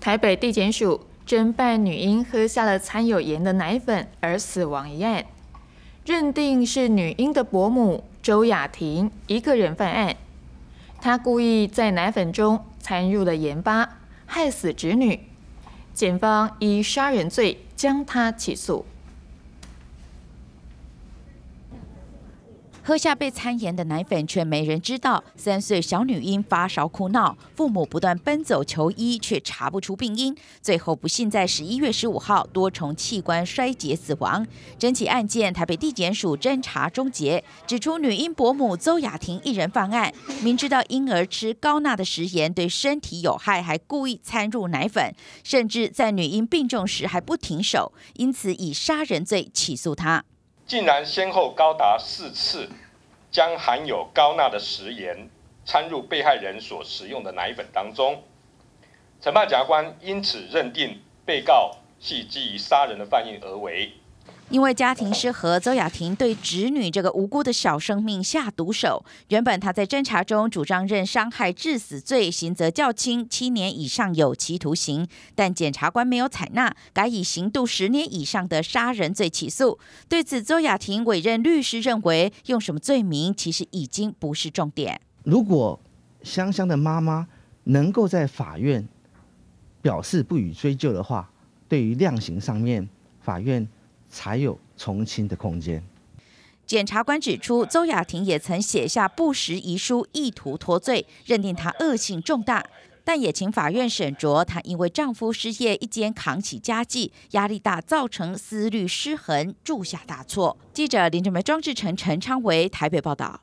台北地检署侦办女婴喝下了掺有盐的奶粉而死亡一案，认定是女婴的伯母周雅婷一个人犯案。她故意在奶粉中掺入了盐巴，害死侄女。检方以杀人罪将她起诉。喝下被掺盐的奶粉，却没人知道。三岁小女婴发烧哭闹，父母不断奔走求医，却查不出病因。最后不幸在十一月十五号多重器官衰竭死亡。整起案件，台北地检署侦查终结，指出女婴伯母邹雅婷一人犯案，明知道婴儿吃高钠的食盐对身体有害，还故意掺入奶粉，甚至在女婴病重时还不停手，因此以杀人罪起诉她。竟然先后高达四次，将含有高钠的食盐掺入被害人所食用的奶粉当中，审判长官因此认定被告系基于杀人的犯意而为。因为家庭失和邹雅婷对侄女这个无辜的小生命下毒手，原本他在侦查中主张认伤害致死罪，刑责较轻，七年以上有期徒刑，但检察官没有采纳，改以刑度十年以上的杀人罪起诉。对此，邹雅婷委任律师认为，用什么罪名其实已经不是重点。如果香香的妈妈能够在法院表示不予追究的话，对于量刑上面，法院。才有从轻的空间。检察官指出，邹雅婷也曾写下不实遗书，意图脱罪，认定她恶性重大，但也请法院审酌她因为丈夫失业，一肩扛起家计，压力大，造成思虑失衡，铸下大错。记者林志梅、庄志成、陈昌维台北报道。